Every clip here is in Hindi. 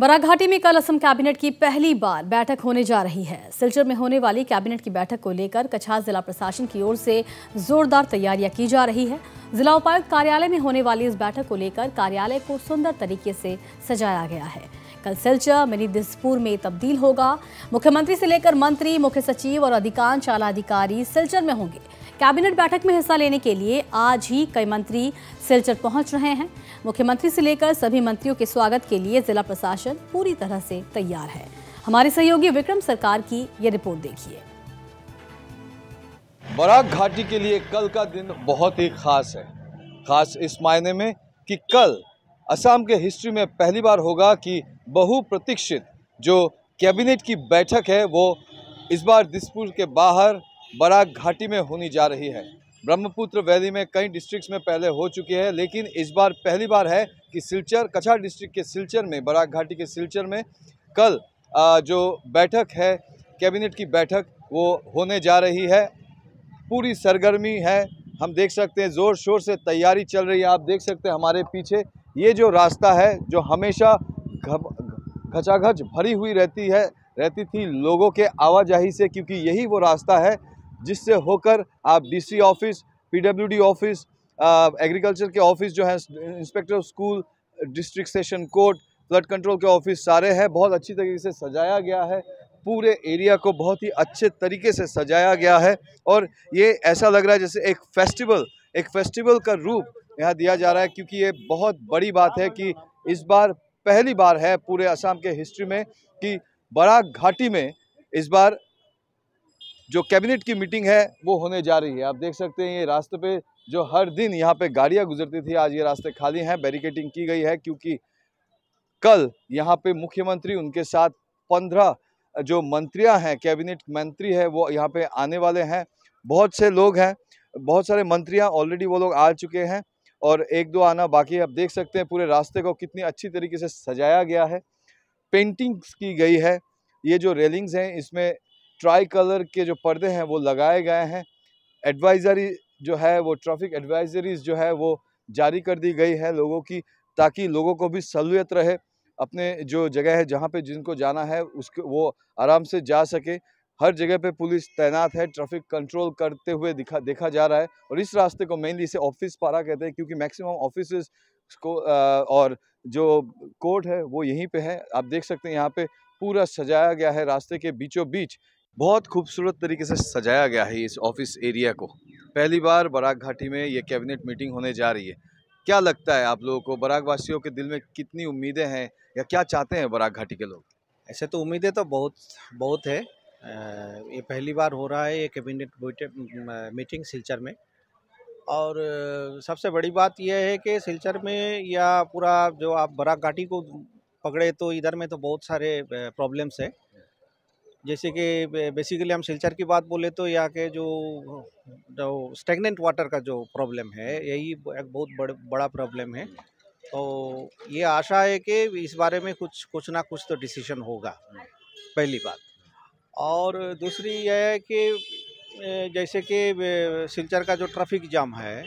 बराघाटी में कल असम कैबिनेट की पहली बार बैठक होने जा रही है सिलचर में होने वाली कैबिनेट की बैठक को लेकर कछार जिला प्रशासन की ओर से जोरदार तैयारियां की जा रही है जिला उपायुक्त कार्यालय में होने वाली इस बैठक को लेकर कार्यालय को सुंदर तरीके से सजाया गया है कल सिलचर मिनी दिसपुर में तब्दील होगा मुख्यमंत्री से लेकर मंत्री मुख्य सचिव और अधिकांश आला अधिकारी सिलचर में होंगे कैबिनेट बैठक में हिस्सा लेने के लिए आज ही कई मंत्री सिलचर पहुंच रहे हैं मुख्यमंत्री से लेकर सभी मंत्रियों के स्वागत के लिए जिला प्रशासन पूरी तरह से तैयार है हमारे सहयोगी विक्रम सरकार की ये रिपोर्ट देखिए बराक घाटी के लिए कल का दिन बहुत ही खास है खास इस मायने में कि कल असम के हिस्ट्री में पहली बार होगा कि बहुप्रतीक्षित जो कैबिनेट की बैठक है वो इस बार दिसपुर के बाहर बड़ा घाटी में होनी जा रही है ब्रह्मपुत्र वैली में कई डिस्ट्रिक्ट्स में पहले हो चुकी है लेकिन इस बार पहली बार है कि सिलचर कछार डिस्ट्रिक्ट के सिलचर में बराक घाटी के सिलचर में कल जो बैठक है कैबिनेट की बैठक वो होने जा रही है पूरी सरगर्मी है हम देख सकते हैं ज़ोर शोर से तैयारी चल रही है आप देख सकते हैं हमारे पीछे ये जो रास्ता है जो हमेशा घचाघच भरी हुई रहती है रहती थी लोगों के आवाजाही से क्योंकि यही वो रास्ता है जिससे होकर आप DC office PWD office agriculture के ऑफिस जो है inspector school district session court flood control के ऑफिस सारे हैं बहुत अच्छी तरीके से सजाया गया है पूरे एरिया को बहुत ही अच्छे तरीके से सजाया गया है और ये ऐसा लग रहा है जैसे एक फेस्टिवल एक फेस्टिवल का रूप यहाँ दिया जा रहा है क्योंकि ये बहुत बड़ी बात है कि इस बार पहली बार है पूरे असम के हिस्ट्री में कि बड़ा घाटी में इस बार जो कैबिनेट की मीटिंग है वो होने जा रही है आप देख सकते हैं ये रास्ते पे जो हर दिन यहाँ पे गाड़ियाँ गुजरती थी आज ये रास्ते खाली हैं बैरिकेटिंग की गई है क्योंकि कल यहाँ पे मुख्यमंत्री उनके साथ पंद्रह जो मंत्रियाँ हैं कैबिनेट मंत्री है वो यहाँ पे आने वाले हैं बहुत से लोग हैं बहुत सारे मंत्रियाँ ऑलरेडी वो लोग आ चुके हैं और एक दो आना बाकी है आप देख सकते हैं पूरे रास्ते को कितनी अच्छी तरीके से सजाया गया है पेंटिंग्स की गई है ये जो रेलिंग्स हैं इसमें ट्राई कलर के जो पर्दे हैं वो लगाए गए हैं एडवाइजरी जो है वो ट्रैफिक एडवाइजरीज जो है वो जारी कर दी गई है लोगों की ताकि लोगों को भी सहूलियत रहे अपने जो जगह है जहाँ पे जिनको जाना है उसके वो आराम से जा सके हर जगह पे पुलिस तैनात है ट्रैफिक कंट्रोल करते हुए दिखा देखा जा रहा है और इस रास्ते को मेनली इसे ऑफिस पारा कहते हैं क्योंकि मैक्सिमम ऑफिस को आ, और जो कोर्ट है वो यहीं पे है आप देख सकते हैं यहाँ पे पूरा सजाया गया है रास्ते के बीचों बीच बहुत खूबसूरत तरीके से सजाया गया है इस ऑफिस एरिया को पहली बार बराग घाटी में ये कैबिनेट मीटिंग होने जा रही है क्या लगता है आप लोगों को बराग वासियों के दिल में कितनी उम्मीदें हैं या क्या चाहते हैं बराग घाटी के लोग ऐसे तो उम्मीदें तो बहुत बहुत है ये पहली बार हो रहा है ये कैबिनेट मीटिंग सिलचर में और सबसे बड़ी बात यह है कि सिलचर में या पूरा जो आप बराक घाटी को पकड़े तो इधर में तो बहुत सारे प्रॉब्लम्स है जैसे कि बेसिकली हम सिलचर की बात बोले तो यहाँ के जो जो स्टेगनेंट वाटर का जो प्रॉब्लम है यही एक बहुत बड़, बड़ा प्रॉब्लम है तो ये आशा है कि इस बारे में कुछ कुछ ना कुछ तो डिसीजन होगा पहली बात और दूसरी यह है कि जैसे कि सिलचर का जो ट्रैफिक जाम है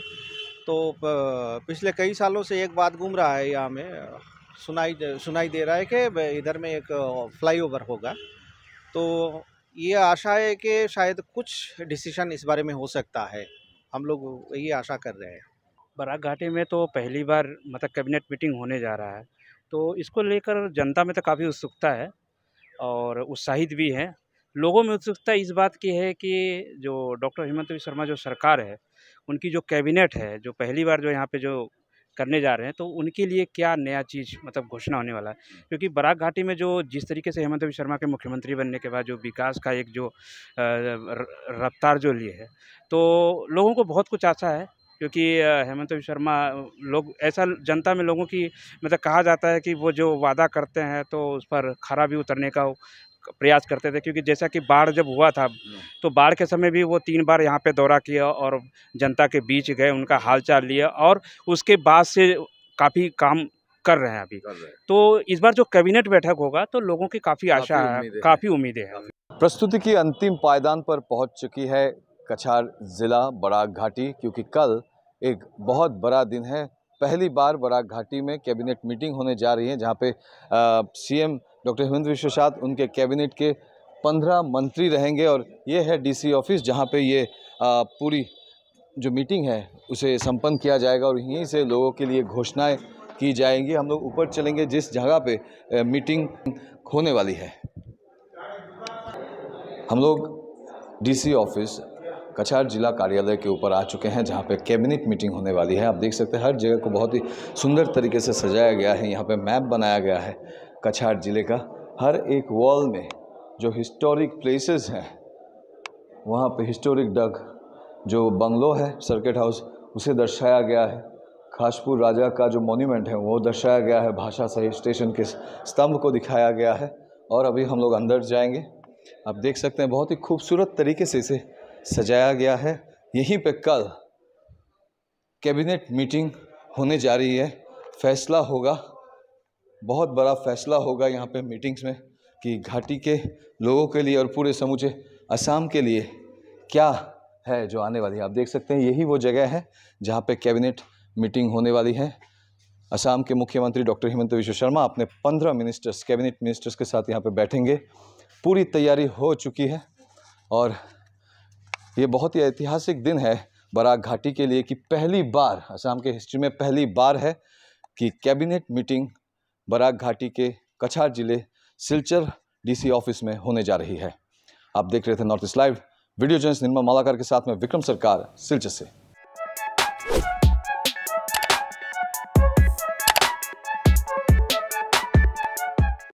तो पिछले कई सालों से एक बात घूम रहा है यहाँ में सुनाई सुनाई दे रहा है कि इधर में एक फ्लाईओवर होगा तो ये आशा है कि शायद कुछ डिसीशन इस बारे में हो सकता है हम लोग ये आशा कर रहे हैं बराक घाटी में तो पहली बार मतलब कैबिनेट मीटिंग होने जा रहा है तो इसको लेकर जनता में तो काफ़ी उत्सुकता है और उत्साहित भी है लोगों में उत्सुकता इस बात की है कि जो डॉक्टर हेमंत शर्मा जो सरकार है उनकी जो कैबिनेट है जो पहली बार जो यहाँ पे जो करने जा रहे हैं तो उनके लिए क्या नया चीज़ मतलब घोषणा होने वाला है क्योंकि बराक घाटी में जो जिस तरीके से हेमंत विश्व शर्मा के मुख्यमंत्री बनने के बाद जो विकास का एक जो रफ्तार जो लिए है तो लोगों को बहुत कुछ आशा है क्योंकि हेमंत विश्व शर्मा लोग ऐसा जनता में लोगों की मतलब कहा जाता है कि वो जो वादा करते हैं तो उस पर खरा भी उतरने का प्रयास करते थे क्योंकि जैसा कि बाढ़ जब हुआ था तो बाढ़ के समय भी वो तीन बार यहाँ पे दौरा किया और जनता के बीच गए उनका हालचाल लिया और उसके बाद से काफ़ी काम कर रहे हैं अभी रहे हैं। तो इस बार जो कैबिनेट बैठक होगा तो लोगों की काफ़ी आशा है काफ़ी उम्मीदें हैं प्रस्तुति की अंतिम पायदान पर पहुँच चुकी है कछार ज़िला बराक घाटी क्योंकि कल एक बहुत बड़ा दिन है पहली बार बराग घाटी में कैबिनेट मीटिंग होने जा रही है जहाँ पे सीएम डॉक्टर हेमंत विश्व उनके कैबिनेट के पंद्रह मंत्री रहेंगे और ये है डीसी ऑफिस जहाँ पे ये आ, पूरी जो मीटिंग है उसे संपन्न किया जाएगा और यहीं से लोगों के लिए घोषणाएं की जाएंगी हम लोग ऊपर चलेंगे जिस जगह पे आ, मीटिंग होने वाली है हम लोग डीसी ऑफिस कछार जिला कार्यालय के ऊपर आ चुके हैं जहाँ पे कैबिनेट मीटिंग होने वाली है आप देख सकते हैं हर जगह को बहुत ही सुंदर तरीके से सजाया गया है यहाँ पे मैप बनाया गया है कछार ज़िले का हर एक वॉल में जो हिस्टोरिक प्लेसेस हैं वहाँ पे हिस्टोरिक डग जो बंगलो है सर्किट हाउस उसे दर्शाया गया है खासपुर राजा का जो मोन्यूमेंट है वो दर्शाया गया है भाषा सही स्टेशन के स्तंभ को दिखाया गया है और अभी हम लोग अंदर जाएंगे आप देख सकते हैं बहुत ही खूबसूरत तरीके से इसे सजाया गया है यहीं पे कल कैबिनेट मीटिंग होने जा रही है फैसला होगा बहुत बड़ा फैसला होगा यहाँ पे मीटिंग्स में कि घाटी के लोगों के लिए और पूरे समूचे असम के लिए क्या है जो आने वाली है आप देख सकते हैं यही वो जगह है जहाँ पे कैबिनेट मीटिंग होने वाली है असम के मुख्यमंत्री डॉक्टर हेमंत विश्व शर्मा अपने पंद्रह मिनिस्टर्स कैबिनेट मिनिस्टर्स के साथ यहाँ पर बैठेंगे पूरी तैयारी हो चुकी है और ये बहुत ही ऐतिहासिक दिन है बराक घाटी के लिए कि पहली बार असम के हिस्ट्री में पहली बार है कि कैबिनेट मीटिंग बराग घाटी के कछार जिले सिलचर डीसी ऑफिस में होने जा रही है आप देख रहे थे नॉर्थ ईस्ट लाइव वीडियो जो निर्मा मालाकर के साथ में विक्रम सरकार सिलचर से